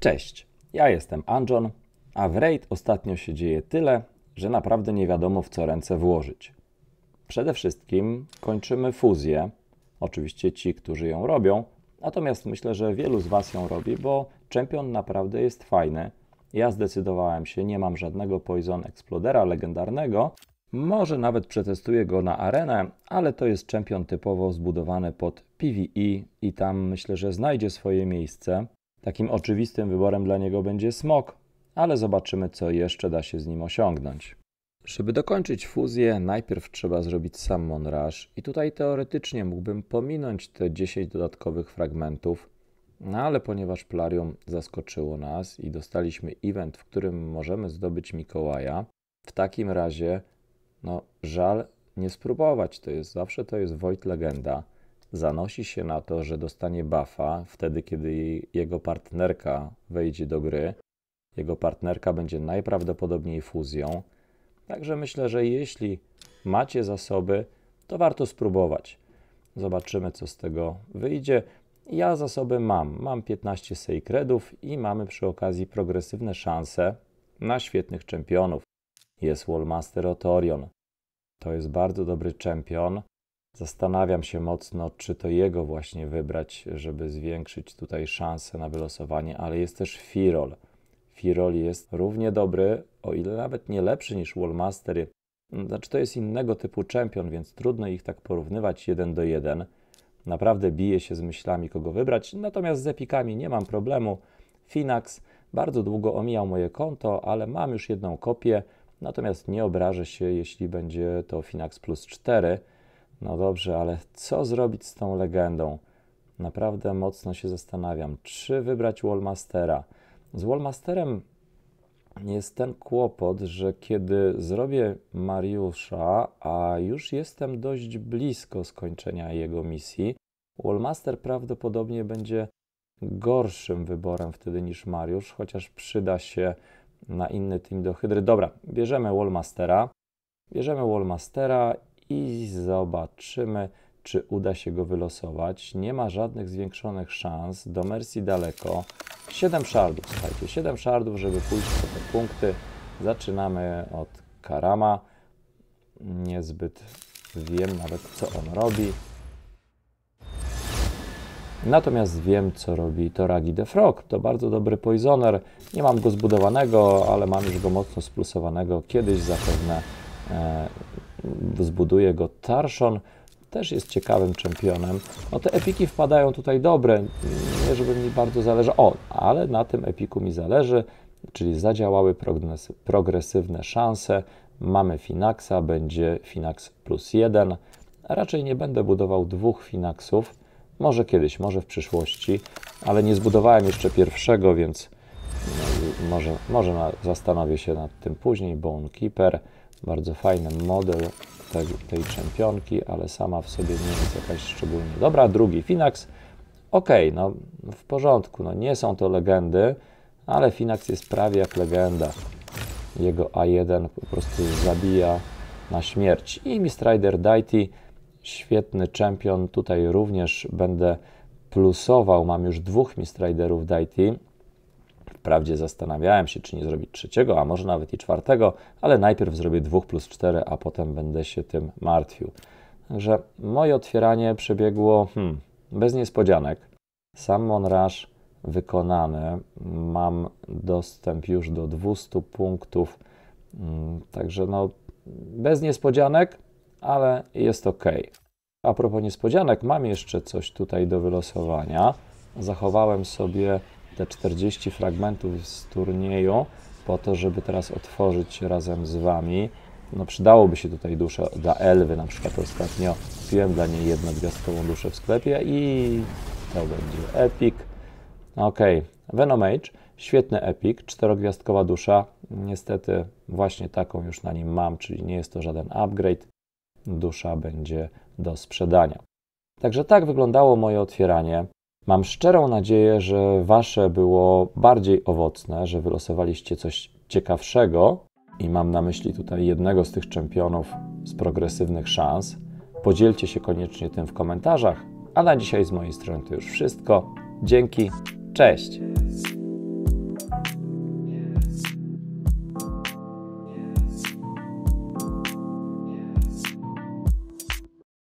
Cześć, ja jestem Anjon, a w Raid ostatnio się dzieje tyle, że naprawdę nie wiadomo w co ręce włożyć. Przede wszystkim kończymy fuzję, oczywiście ci, którzy ją robią, natomiast myślę, że wielu z Was ją robi, bo Champion naprawdę jest fajny. Ja zdecydowałem się, nie mam żadnego Poison Explodera legendarnego, może nawet przetestuję go na arenę, ale to jest czempion typowo zbudowany pod PvE i tam myślę, że znajdzie swoje miejsce. Takim oczywistym wyborem dla niego będzie smog, ale zobaczymy, co jeszcze da się z nim osiągnąć. Żeby dokończyć fuzję, najpierw trzeba zrobić Summon Rush i tutaj teoretycznie mógłbym pominąć te 10 dodatkowych fragmentów, no ale ponieważ Plarium zaskoczyło nas i dostaliśmy event, w którym możemy zdobyć Mikołaja, w takim razie, no żal nie spróbować, to jest zawsze to jest Void Legenda zanosi się na to, że dostanie buffa wtedy, kiedy jego partnerka wejdzie do gry. Jego partnerka będzie najprawdopodobniej fuzją. Także myślę, że jeśli macie zasoby, to warto spróbować. Zobaczymy, co z tego wyjdzie. Ja zasoby mam. Mam 15 seikredów i mamy przy okazji progresywne szanse na świetnych czempionów. Jest Wallmaster Otorion. To jest bardzo dobry czempion. Zastanawiam się mocno, czy to jego właśnie wybrać, żeby zwiększyć tutaj szansę na wylosowanie, ale jest też Firol. Firol jest równie dobry, o ile nawet nie lepszy niż Wallmastery. Znaczy to jest innego typu czempion, więc trudno ich tak porównywać jeden do jeden. Naprawdę bije się z myślami, kogo wybrać, natomiast z epikami nie mam problemu. Finax bardzo długo omijał moje konto, ale mam już jedną kopię, natomiast nie obrażę się, jeśli będzie to Finax plus 4, no dobrze, ale co zrobić z tą legendą? Naprawdę mocno się zastanawiam, czy wybrać Wallmastera. Z Wallmasterem jest ten kłopot, że kiedy zrobię Mariusza, a już jestem dość blisko skończenia jego misji, Wallmaster prawdopodobnie będzie gorszym wyborem wtedy niż Mariusz, chociaż przyda się na inny team do hydry. Dobra, bierzemy Wallmastera. Bierzemy Wallmastera i zobaczymy, czy uda się go wylosować. Nie ma żadnych zwiększonych szans. Do Mercy daleko. 7 szardów, słuchajcie, 7 szardów, żeby pójść po te punkty. Zaczynamy od Karama. Niezbyt wiem nawet, co on robi. Natomiast wiem, co robi Toragi the Frog. To bardzo dobry poisoner. Nie mam go zbudowanego, ale mam już go mocno splusowanego. Kiedyś zapewne e, zbuduje go Tarszon. Też jest ciekawym czempionem. No te epiki wpadają tutaj dobre, nie żeby mi bardzo zależy. O, ale na tym epiku mi zależy, czyli zadziałały progresywne szanse. Mamy Finaxa, będzie Finax plus jeden. Raczej nie będę budował dwóch Finaxów. Może kiedyś, może w przyszłości, ale nie zbudowałem jeszcze pierwszego, więc no, może, może zastanowię się nad tym później. Bone Keeper. Bardzo fajny model tej, tej czempionki, ale sama w sobie nie jest jakaś szczególnie dobra. Drugi Finax. ok, no w porządku, no nie są to legendy, ale Finax jest prawie jak legenda. Jego A1 po prostu zabija na śmierć. I Mistrider Dighty, świetny czempion. Tutaj również będę plusował. Mam już dwóch Mistriderów Dighty. Wprawdzie zastanawiałem się, czy nie zrobić trzeciego, a może nawet i czwartego, ale najpierw zrobię dwóch plus cztery, a potem będę się tym martwił. Także moje otwieranie przebiegło hmm, bez niespodzianek. Sam monraż wykonany. Mam dostęp już do 200 punktów, hmm, także no bez niespodzianek, ale jest ok. A propos niespodzianek, mam jeszcze coś tutaj do wylosowania. Zachowałem sobie te 40 fragmentów z turnieju po to, żeby teraz otworzyć razem z Wami. No przydałoby się tutaj dusza dla Elwy, na przykład ostatnio kupiłem dla niej jednogwiazdkową duszę w sklepie i to będzie epic. Ok, Venomage, świetny epic, czterogwiazdkowa dusza, niestety właśnie taką już na nim mam, czyli nie jest to żaden upgrade, dusza będzie do sprzedania. Także tak wyglądało moje otwieranie. Mam szczerą nadzieję, że wasze było bardziej owocne, że wylosowaliście coś ciekawszego i mam na myśli tutaj jednego z tych czempionów z progresywnych szans. Podzielcie się koniecznie tym w komentarzach, a na dzisiaj z mojej strony to już wszystko. Dzięki, cześć!